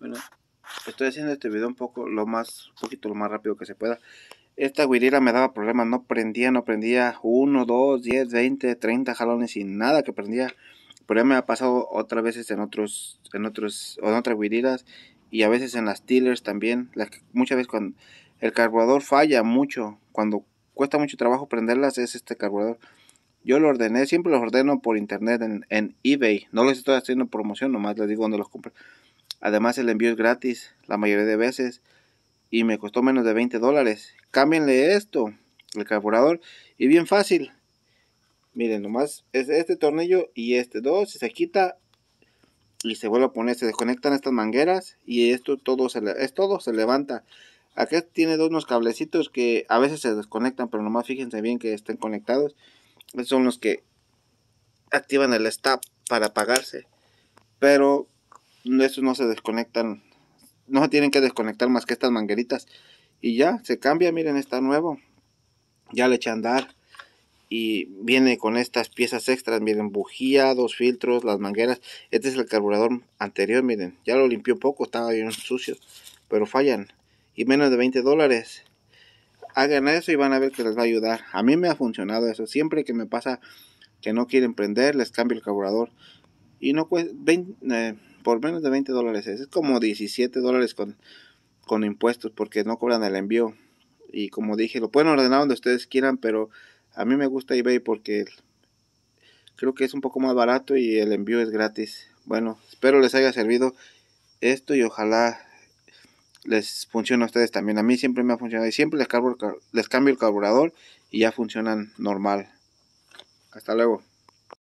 Bueno, estoy haciendo este video un poco lo más, poquito lo más rápido que se pueda. Esta guirira me daba problemas, no prendía, no prendía 1, 2, 10, 20, 30 jalones y nada que prendía. Pero ya me ha pasado otras veces en otros, en otros, otras guiriras y a veces en las tillers también. muchas veces cuando el carburador falla mucho, cuando cuesta mucho trabajo prenderlas es este carburador. Yo lo ordené, siempre los ordeno por internet en, eBay. No les estoy haciendo promoción, nomás les digo dónde los compré. Además el envío es gratis la mayoría de veces y me costó menos de 20 dólares. Cámbienle esto, el carburador, y bien fácil. Miren, nomás es este tornillo y este dos, se quita y se vuelve a poner, se desconectan estas mangueras y esto todo es todo, se levanta. Acá tiene dos unos cablecitos que a veces se desconectan, pero nomás fíjense bien que estén conectados. Esos son los que activan el stop para apagarse. Pero estos no se desconectan, no se tienen que desconectar más que estas mangueritas. Y ya, se cambia, miren, está nuevo. Ya le eché a andar. Y viene con estas piezas extras, miren, bujía, dos filtros, las mangueras. Este es el carburador anterior, miren. Ya lo limpió poco, estaba bien sucio. Pero fallan. Y menos de 20 dólares hagan eso y van a ver que les va a ayudar. A mí me ha funcionado eso. Siempre que me pasa que no quieren prender, les cambio el carburador. Y no cuesta, eh, por menos de 20 dólares es, como 17 dólares con, con impuestos porque no cobran el envío. Y como dije, lo pueden ordenar donde ustedes quieran, pero a mí me gusta eBay porque creo que es un poco más barato y el envío es gratis. Bueno, espero les haya servido esto y ojalá les funcione a ustedes también. A mí siempre me ha funcionado y siempre les, les cambio el carburador y ya funcionan normal. Hasta luego.